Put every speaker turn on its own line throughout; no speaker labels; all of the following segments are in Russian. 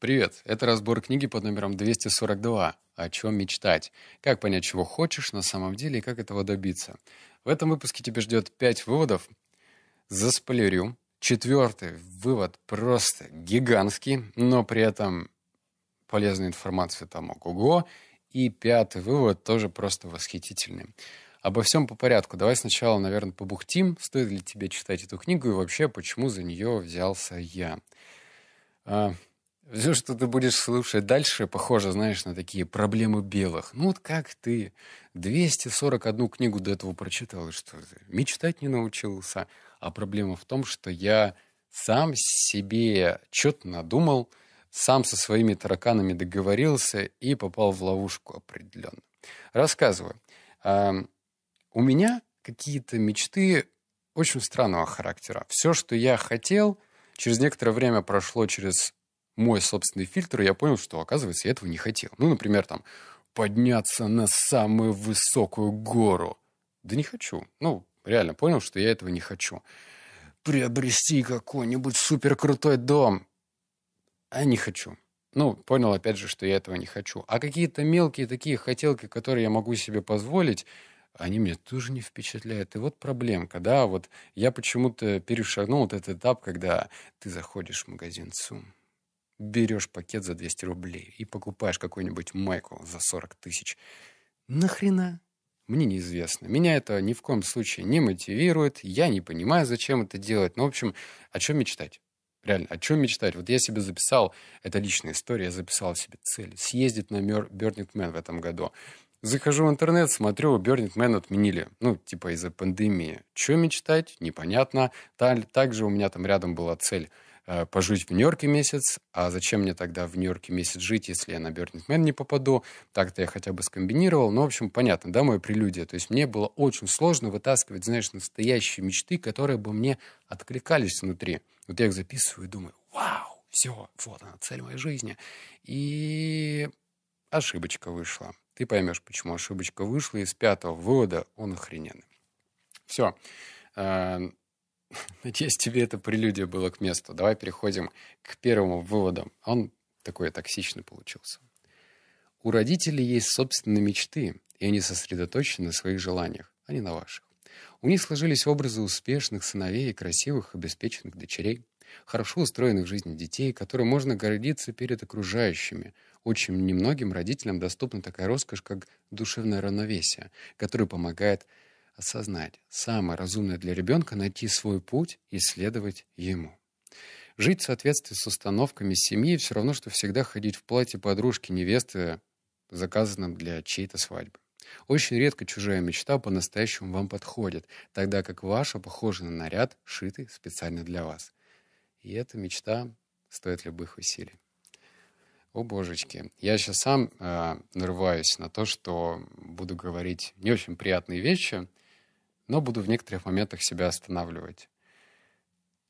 Привет, это разбор книги под номером 242 «О чем мечтать?». Как понять, чего хочешь на самом деле и как этого добиться. В этом выпуске тебя ждет 5 выводов. Заспойлерю. Четвертый вывод просто гигантский, но при этом полезной информации там ого-го. И пятый вывод тоже просто восхитительный. Обо всем по порядку. Давай сначала, наверное, побухтим, стоит ли тебе читать эту книгу и вообще, почему за нее взялся я. А, все, что ты будешь слушать дальше, похоже, знаешь, на такие проблемы белых. Ну вот как ты 241 книгу до этого прочитал, и что ты? Мечтать не научился. А проблема в том, что я сам себе что-то надумал, сам со своими тараканами договорился и попал в ловушку определенно. Рассказываю. У меня какие-то мечты очень странного характера. Все, что я хотел, через некоторое время прошло через мой собственный фильтр, и я понял, что, оказывается, я этого не хотел. Ну, например, там, подняться на самую высокую гору. Да не хочу. Ну, реально понял, что я этого не хочу. Приобрести какой-нибудь суперкрутой дом. А не хочу. Ну, понял, опять же, что я этого не хочу. А какие-то мелкие такие хотелки, которые я могу себе позволить, они меня тоже не впечатляют. И вот проблемка, да, вот я почему-то перешагнул вот этот этап, когда ты заходишь в магазин ЦУМ берешь пакет за 200 рублей и покупаешь какую-нибудь майку за 40 тысяч. Нахрена? Мне неизвестно. Меня это ни в коем случае не мотивирует. Я не понимаю, зачем это делать. Но, ну, в общем, о чем мечтать? Реально, о чем мечтать? Вот я себе записал, это личная история, я записал себе цель. Съездить на Burning Man в этом году. Захожу в интернет, смотрю, Burning Man отменили. Ну, типа из-за пандемии. Что мечтать? Непонятно. Также у меня там рядом была цель Э, пожить в Нью-Йорке месяц, а зачем мне тогда в Нью-Йорке месяц жить, если я на Burning Man не попаду, так-то я хотя бы скомбинировал, ну, в общем, понятно, да, мое прелюдия, то есть мне было очень сложно вытаскивать, знаешь, настоящие мечты, которые бы мне откликались внутри. Вот я их записываю и думаю, вау, все, вот она, цель моей жизни. И ошибочка вышла. Ты поймешь, почему ошибочка вышла, из пятого вывода он охрененный. Все э, Надеюсь, тебе это прелюдия было к месту. Давай переходим к первому выводу. Он такой токсичный получился. У родителей есть собственные мечты, и они сосредоточены на своих желаниях, а не на ваших. У них сложились образы успешных сыновей и красивых, обеспеченных дочерей, хорошо устроенных в жизни детей, которым можно гордиться перед окружающими. Очень немногим родителям доступна такая роскошь, как душевное равновесие, которое помогает осознать, самое разумное для ребенка — найти свой путь и следовать ему. Жить в соответствии с установками семьи все равно, что всегда ходить в платье подружки, невесты, заказанном для чьей-то свадьбы. Очень редко чужая мечта по-настоящему вам подходит, тогда как ваша похожа на наряд, шитый специально для вас. И эта мечта стоит любых усилий. О божечки, я сейчас сам э, нарываюсь на то, что буду говорить не очень приятные вещи, но буду в некоторых моментах себя останавливать.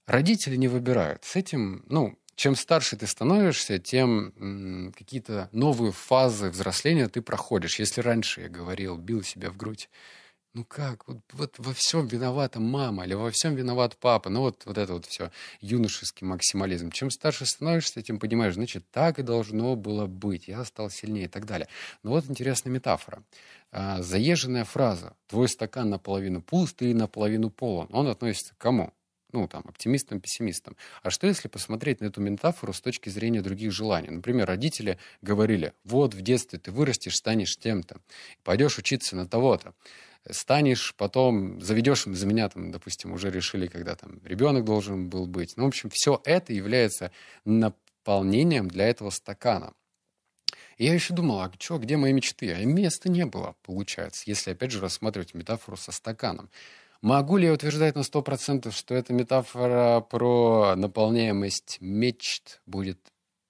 Родители не выбирают. С этим, ну, чем старше ты становишься, тем какие-то новые фазы взросления ты проходишь. Если раньше я говорил, бил себя в грудь, ну как, вот, вот во всем виновата мама или во всем виноват папа, ну вот, вот это вот все, юношеский максимализм. Чем старше становишься, тем понимаешь, значит, так и должно было быть, я стал сильнее и так далее. Но вот интересная метафора а, заезженная фраза «твой стакан наполовину пуст или наполовину полон», он относится к кому? Ну, там, оптимистам, пессимистам. А что, если посмотреть на эту метафору с точки зрения других желаний? Например, родители говорили «вот в детстве ты вырастешь, станешь тем-то, пойдешь учиться на того-то» станешь, потом заведешь за меня, там, допустим, уже решили, когда там ребенок должен был быть. Ну, в общем, все это является наполнением для этого стакана. И я еще думал, а что, где мои мечты? А места не было, получается, если опять же рассматривать метафору со стаканом. Могу ли я утверждать на сто процентов, что эта метафора про наполняемость мечт будет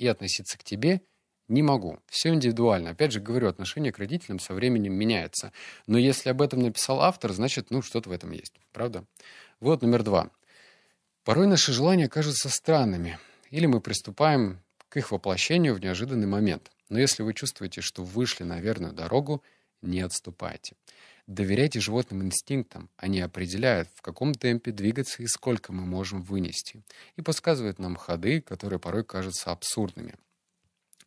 и относиться к тебе? Не могу. Все индивидуально. Опять же говорю, отношение к родителям со временем меняется. Но если об этом написал автор, значит, ну, что-то в этом есть. Правда? Вот номер два. Порой наши желания кажутся странными. Или мы приступаем к их воплощению в неожиданный момент. Но если вы чувствуете, что вышли на верную дорогу, не отступайте. Доверяйте животным инстинктам. Они определяют, в каком темпе двигаться и сколько мы можем вынести. И подсказывают нам ходы, которые порой кажутся абсурдными.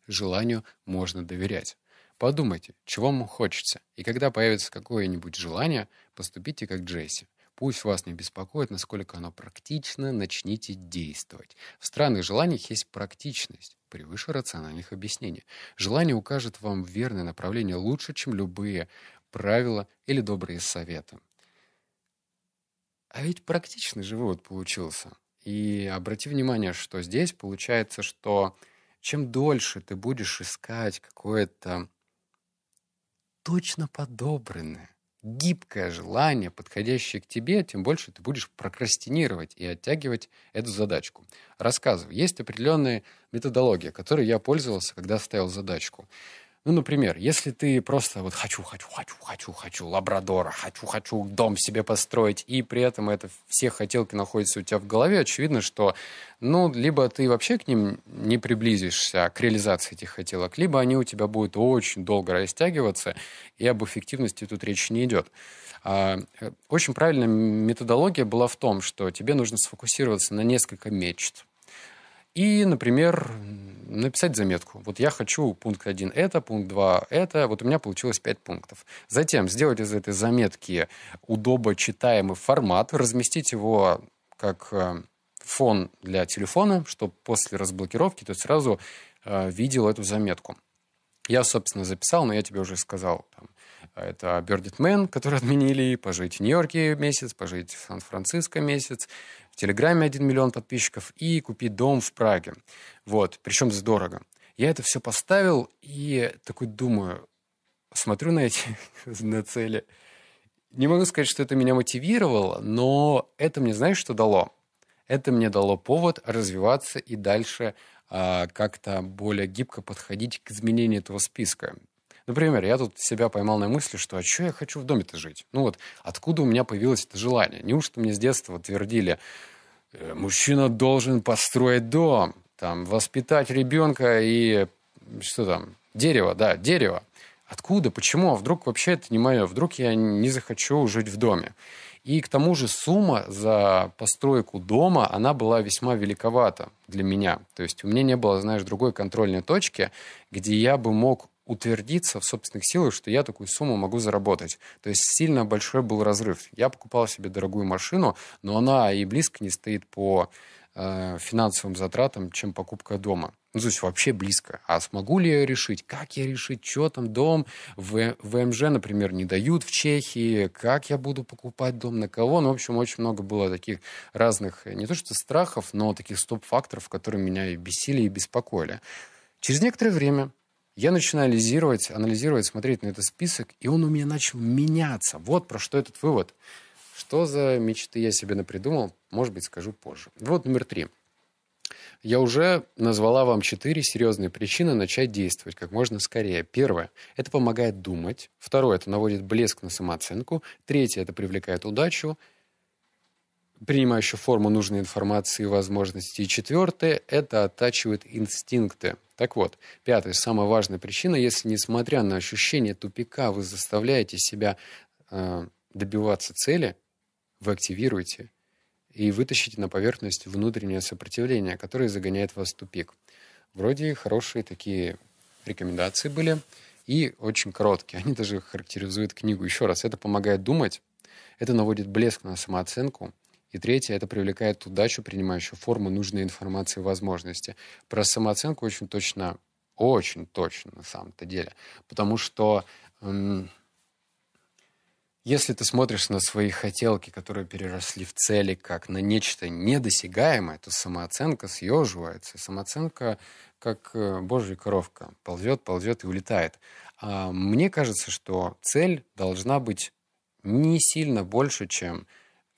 Желанию можно доверять. Подумайте, чего вам хочется. И когда появится какое-нибудь желание, поступите как Джесси. Пусть вас не беспокоит, насколько оно практично, начните действовать. В странных желаниях есть практичность превыше рациональных объяснений. Желание укажет вам верное направление лучше, чем любые правила или добрые советы. А ведь практичный же вывод получился. И обрати внимание, что здесь получается, что чем дольше ты будешь искать какое-то точно подобранное, гибкое желание, подходящее к тебе, тем больше ты будешь прокрастинировать и оттягивать эту задачку. Рассказываю. Есть определенная методология, которой я пользовался, когда ставил задачку. Ну, например, если ты просто вот хочу, хочу, хочу, хочу, хочу, лабрадора, хочу, хочу дом себе построить, и при этом это все хотелки находятся у тебя в голове, очевидно, что, ну, либо ты вообще к ним не приблизишься, к реализации этих хотелок, либо они у тебя будут очень долго растягиваться, и об эффективности тут речи не идет. А, э, очень правильная методология была в том, что тебе нужно сфокусироваться на несколько мечт, и, например, написать заметку. Вот я хочу пункт 1 это, пункт 2 это. Вот у меня получилось 5 пунктов. Затем сделать из этой заметки удобно читаемый формат, разместить его как э, фон для телефона, чтобы после разблокировки ты сразу э, видел эту заметку. Я, собственно, записал, но я тебе уже сказал, там, а это Birdit Man, который отменили, пожить в Нью-Йорке месяц, пожить в Сан-Франциско месяц, в Телеграме 1 миллион подписчиков и купить дом в Праге. Вот, причем задорого. Я это все поставил и такой думаю, смотрю на эти на цели. Не могу сказать, что это меня мотивировало, но это мне, знаешь, что дало? Это мне дало повод развиваться и дальше а, как-то более гибко подходить к изменению этого списка. Например, я тут себя поймал на мысли, что а что я хочу в доме-то жить? Ну вот, откуда у меня появилось это желание? Неужто мне с детства твердили, э, мужчина должен построить дом, там, воспитать ребенка и что там, дерево, да, дерево. Откуда, почему, а вдруг вообще это не мое, вдруг я не захочу жить в доме. И к тому же сумма за постройку дома, она была весьма великовата для меня. То есть у меня не было, знаешь, другой контрольной точки, где я бы мог утвердиться в собственных силах, что я такую сумму могу заработать. То есть сильно большой был разрыв. Я покупал себе дорогую машину, но она и близко не стоит по э, финансовым затратам, чем покупка дома. Ну, то есть вообще близко. А смогу ли я решить? Как я решить? Что там дом? В, ВМЖ, например, не дают в Чехии. Как я буду покупать дом? На кого? Ну, в общем, очень много было таких разных, э, не то что страхов, но таких стоп-факторов, которые меня и бесили, и беспокоили. Через некоторое время я начинаю анализировать, анализировать, смотреть на этот список, и он у меня начал меняться. Вот про что этот вывод. Что за мечты я себе напридумал, может быть, скажу позже. Вот номер три. Я уже назвала вам четыре серьезные причины начать действовать как можно скорее. Первое – это помогает думать. Второе – это наводит блеск на самооценку. Третье – это привлекает удачу принимающую форму нужной информации и возможностей. И четвертое – это оттачивает инстинкты. Так вот, пятая, самая важная причина, если, несмотря на ощущение тупика, вы заставляете себя э, добиваться цели, вы активируете и вытащите на поверхность внутреннее сопротивление, которое загоняет вас в тупик. Вроде хорошие такие рекомендации были и очень короткие. Они даже характеризуют книгу. Еще раз, это помогает думать, это наводит блеск на самооценку, и третье, это привлекает удачу, принимающую форму нужной информации и возможности. Про самооценку очень точно, очень точно на самом-то деле. Потому что если ты смотришь на свои хотелки, которые переросли в цели, как на нечто недосягаемое, то самооценка съеживается. Самооценка, как э, божья коровка, ползет, ползет и улетает. А мне кажется, что цель должна быть не сильно больше, чем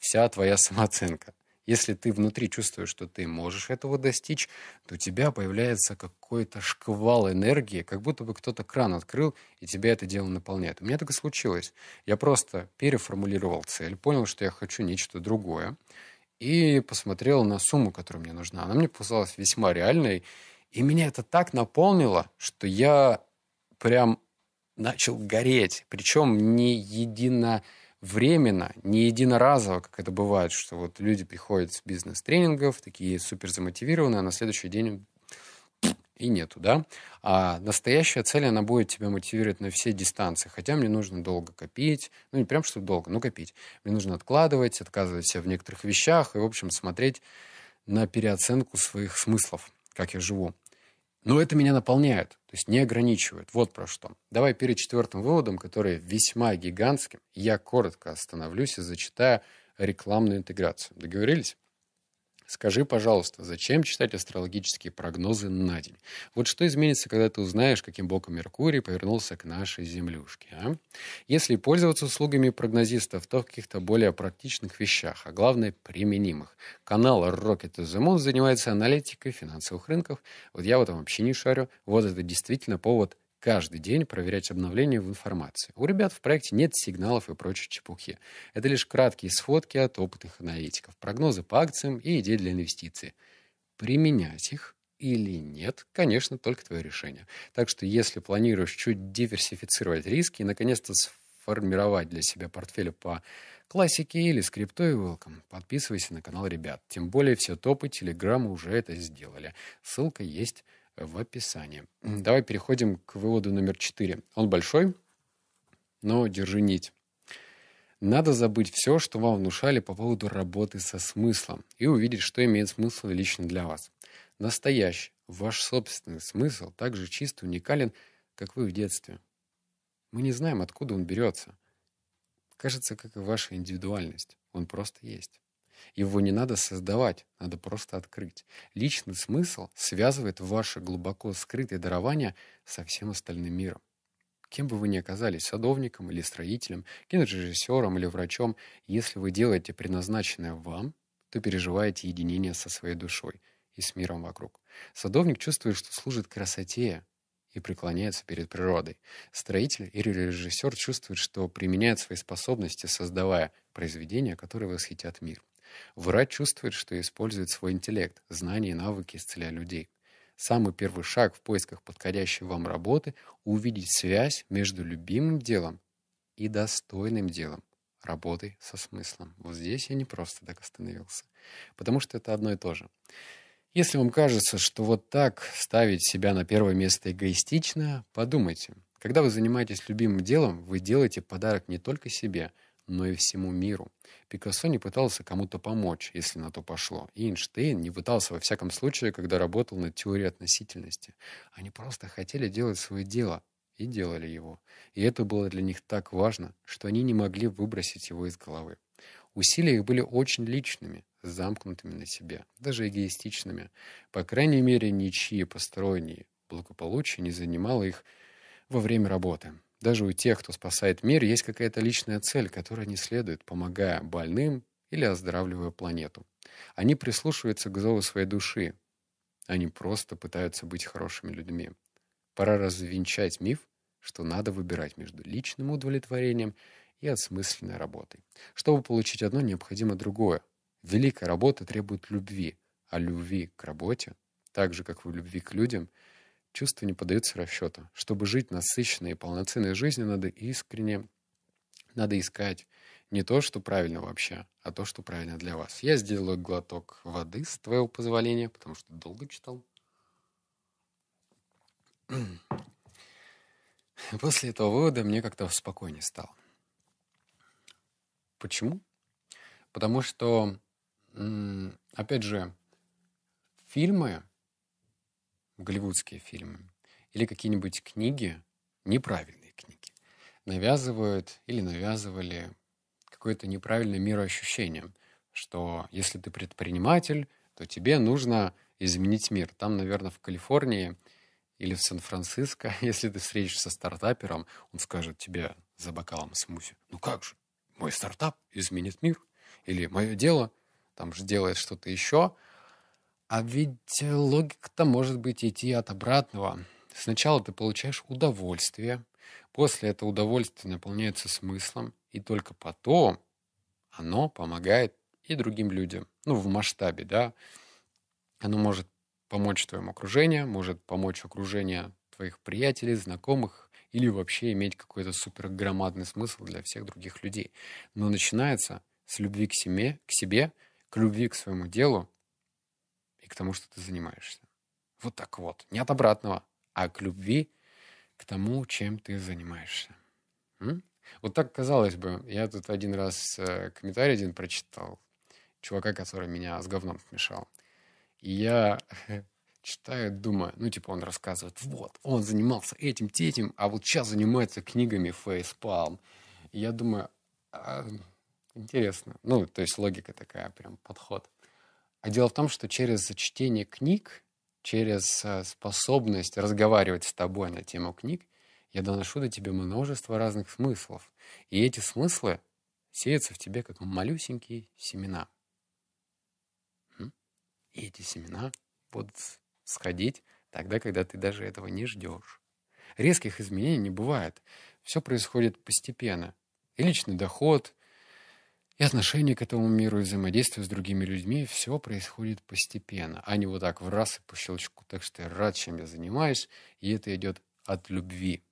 вся твоя самооценка. Если ты внутри чувствуешь, что ты можешь этого достичь, то у тебя появляется какой-то шквал энергии, как будто бы кто-то кран открыл, и тебя это дело наполняет. У меня так и случилось. Я просто переформулировал цель, понял, что я хочу нечто другое, и посмотрел на сумму, которая мне нужна. Она мне показалась весьма реальной, и меня это так наполнило, что я прям начал гореть. Причем не едино временно, не единоразово, как это бывает, что вот люди приходят с бизнес-тренингов, такие супер замотивированные, а на следующий день и нету, да? А настоящая цель, она будет тебя мотивировать на все дистанции. Хотя мне нужно долго копить, ну не прям чтобы долго, но копить. Мне нужно откладывать, отказывать себя в некоторых вещах и, в общем, смотреть на переоценку своих смыслов, как я живу. Но это меня наполняет, то есть не ограничивает. Вот про что. Давай перед четвертым выводом, который весьма гигантским, я коротко остановлюсь и зачитаю рекламную интеграцию. Договорились? Скажи, пожалуйста, зачем читать астрологические прогнозы на день? Вот что изменится, когда ты узнаешь, каким боком Меркурий повернулся к нашей землюшке, а? Если пользоваться услугами прогнозистов, то в каких-то более практичных вещах, а главное, применимых. Канал Rocket to the Moon занимается аналитикой финансовых рынков. Вот я в этом вообще не шарю. Вот это действительно повод каждый день проверять обновления в информации. У ребят в проекте нет сигналов и прочей чепухи. Это лишь краткие сфотки от опытных аналитиков, прогнозы по акциям и идеи для инвестиций. Применять их или нет, конечно, только твое решение. Так что если планируешь чуть диверсифицировать риски и, наконец-то, сформировать для себя портфель по классике или с и welcome, подписывайся на канал ребят. Тем более все топы Телеграм уже это сделали. Ссылка есть в описании. Давай переходим к выводу номер четыре. Он большой, но держи нить. Надо забыть все, что вам внушали по поводу работы со смыслом и увидеть, что имеет смысл лично для вас. Настоящий, ваш собственный смысл так же чист и уникален, как вы в детстве. Мы не знаем, откуда он берется. Кажется, как и ваша индивидуальность. Он просто есть. Его не надо создавать, надо просто открыть. Личный смысл связывает ваши глубоко скрытые дарования со всем остальным миром. Кем бы вы ни оказались, садовником или строителем, кинорежиссером или врачом, если вы делаете предназначенное вам, то переживаете единение со своей душой и с миром вокруг. Садовник чувствует, что служит красоте, и преклоняется перед природой. Строитель или режиссер чувствует, что применяет свои способности, создавая произведения, которые восхитят мир. Врач чувствует, что использует свой интеллект, знания и навыки, исцеляя людей. Самый первый шаг в поисках подходящей вам работы – увидеть связь между любимым делом и достойным делом, работой со смыслом. Вот здесь я не просто так остановился, потому что это одно и то же. Если вам кажется, что вот так ставить себя на первое место эгоистично, подумайте. Когда вы занимаетесь любимым делом, вы делаете подарок не только себе – но и всему миру. Пикассо не пытался кому-то помочь, если на то пошло. И Эйнштейн не пытался во всяком случае, когда работал над теорией относительности. Они просто хотели делать свое дело и делали его. И это было для них так важно, что они не могли выбросить его из головы. Усилия их были очень личными, замкнутыми на себе, даже эгоистичными. По крайней мере, ничьи посторонние благополучие не занимало их во время работы. Даже у тех, кто спасает мир, есть какая-то личная цель, которой они следуют, помогая больным или оздоравливая планету. Они прислушиваются к зову своей души. Они просто пытаются быть хорошими людьми. Пора развенчать миф, что надо выбирать между личным удовлетворением и осмысленной работой. Чтобы получить одно, необходимо другое. Великая работа требует любви, а любви к работе, так же как и любви к людям – Чувства не поддаются расчету. Чтобы жить насыщенной и полноценной жизнью, надо искренне, надо искать не то, что правильно вообще, а то, что правильно для вас. Я сделаю глоток воды, с твоего позволения, потому что долго читал. После этого вывода мне как-то спокойнее стало. Почему? Потому что, опять же, фильмы голливудские фильмы или какие-нибудь книги, неправильные книги, навязывают или навязывали какое-то неправильное мироощущение, что если ты предприниматель, то тебе нужно изменить мир. Там, наверное, в Калифорнии или в Сан-Франциско, если ты встретишься со стартапером, он скажет тебе за бокалом смузи, ну как же, мой стартап изменит мир, или мое дело, там же делает что-то еще, а ведь э, логика-то может быть идти от обратного. Сначала ты получаешь удовольствие, после это удовольствие наполняется смыслом, и только потом оно помогает и другим людям. Ну, в масштабе, да. Оно может помочь твоему окружению, может помочь окружению твоих приятелей, знакомых, или вообще иметь какой-то супер громадный смысл для всех других людей. Но начинается с любви к себе, к себе, к любви к своему делу, и к тому, что ты занимаешься. Вот так вот. Не от обратного, а к любви, к тому, чем ты занимаешься. М? Вот так казалось бы. Я тут один раз э, комментарий один прочитал. Чувака, который меня с говном смешал. И я читаю, думаю, ну, типа, он рассказывает, вот, он занимался этим, этим, а вот сейчас занимается книгами фейспалм. И я думаю, а, интересно. Ну, то есть логика такая, прям подход. А дело в том, что через чтение книг, через э, способность разговаривать с тобой на тему книг, я доношу до тебя множество разных смыслов. И эти смыслы сеются в тебе, как малюсенькие семена. И эти семена будут сходить тогда, когда ты даже этого не ждешь. Резких изменений не бывает. Все происходит постепенно. И личный доход, и отношение к этому миру, и взаимодействие с другими людьми, все происходит постепенно, а не вот так в раз и по щелчку. Так что я рад, чем я занимаюсь, и это идет от любви.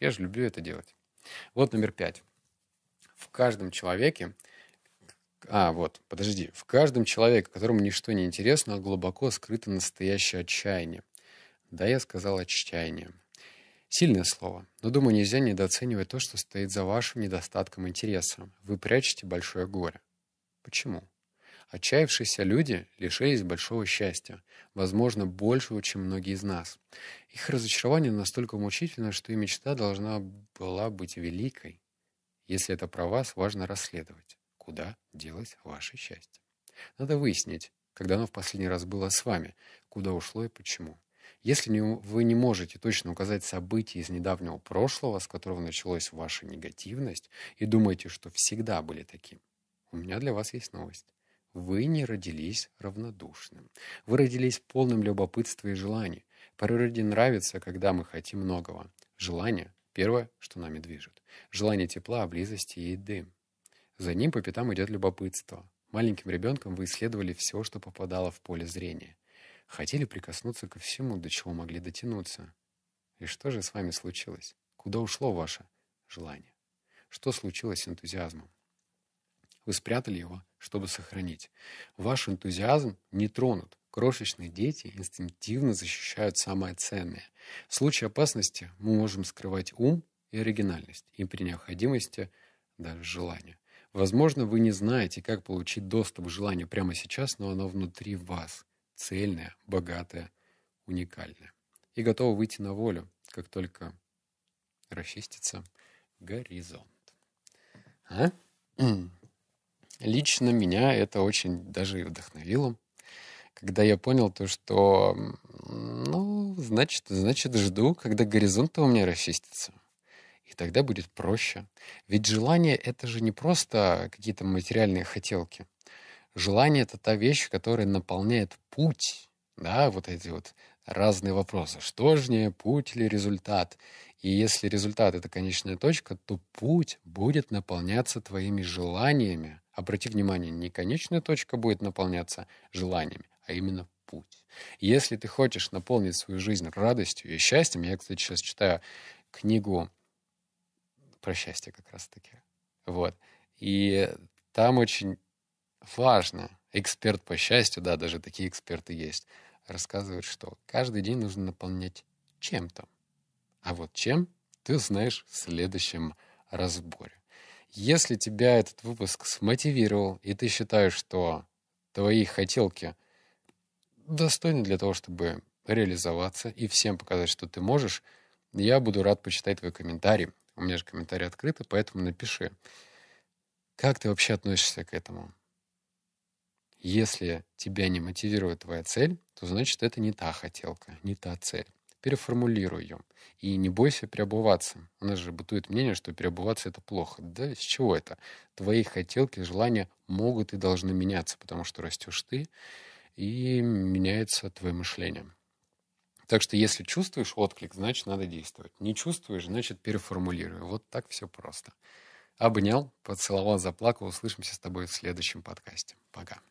Я же люблю это делать. Вот номер пять. В каждом человеке а, вот, подожди. В каждом человеке, которому ничто не интересно, глубоко скрыто настоящее отчаяние. Да, я сказал отчаяние. Сильное слово, но, думаю, нельзя недооценивать то, что стоит за вашим недостатком интереса. Вы прячете большое горе. Почему? Отчаявшиеся люди лишились большого счастья, возможно, большего, чем многие из нас. Их разочарование настолько мучительно, что и мечта должна была быть великой. Если это про вас, важно расследовать, куда делось ваше счастье. Надо выяснить, когда оно в последний раз было с вами, куда ушло и почему. Если не, вы не можете точно указать события из недавнего прошлого, с которого началась ваша негативность, и думаете, что всегда были таким, у меня для вас есть новость. Вы не родились равнодушным. Вы родились полным любопытства и желаний. По природе нравится, когда мы хотим многого. Желание – первое, что нами движет. Желание тепла, а близости и еды. За ним по пятам идет любопытство. Маленьким ребенком вы исследовали все, что попадало в поле зрения. Хотели прикоснуться ко всему, до чего могли дотянуться. И что же с вами случилось? Куда ушло ваше желание? Что случилось с энтузиазмом? Вы спрятали его, чтобы сохранить. Ваш энтузиазм не тронут. Крошечные дети инстинктивно защищают самое ценное. В случае опасности мы можем скрывать ум и оригинальность, и при необходимости даже желание. Возможно, вы не знаете, как получить доступ к желанию прямо сейчас, но оно внутри вас – цельная, богатая, уникальная И готова выйти на волю, как только расчистится горизонт. А? Лично меня это очень даже и вдохновило, когда я понял то, что, ну, значит, значит, жду, когда горизонт у меня расчистится. И тогда будет проще. Ведь желание — это же не просто какие-то материальные хотелки. Желание — это та вещь, которая наполняет путь, да, вот эти вот разные вопросы. Что же не путь или результат? И если результат — это конечная точка, то путь будет наполняться твоими желаниями. Обрати внимание, не конечная точка будет наполняться желаниями, а именно путь. Если ты хочешь наполнить свою жизнь радостью и счастьем, я, кстати, сейчас читаю книгу про счастье как раз-таки, вот, и там очень важно. Эксперт по счастью, да, даже такие эксперты есть, рассказывают что каждый день нужно наполнять чем-то. А вот чем, ты узнаешь в следующем разборе. Если тебя этот выпуск смотивировал, и ты считаешь, что твои хотелки достойны для того, чтобы реализоваться и всем показать, что ты можешь, я буду рад почитать твой комментарий. У меня же комментарии открыты, поэтому напиши. Как ты вообще относишься к этому? Если тебя не мотивирует твоя цель, то значит это не та хотелка, не та цель. Переформулируй ее. И не бойся переобуваться. У нас же бытует мнение, что переобуваться — это плохо. Да с чего это? Твои хотелки, желания могут и должны меняться, потому что растешь ты, и меняется твое мышление. Так что если чувствуешь отклик, значит, надо действовать. Не чувствуешь, значит, переформулируй. Вот так все просто. Обнял, поцеловал, заплакал. Услышимся с тобой в следующем подкасте. Пока.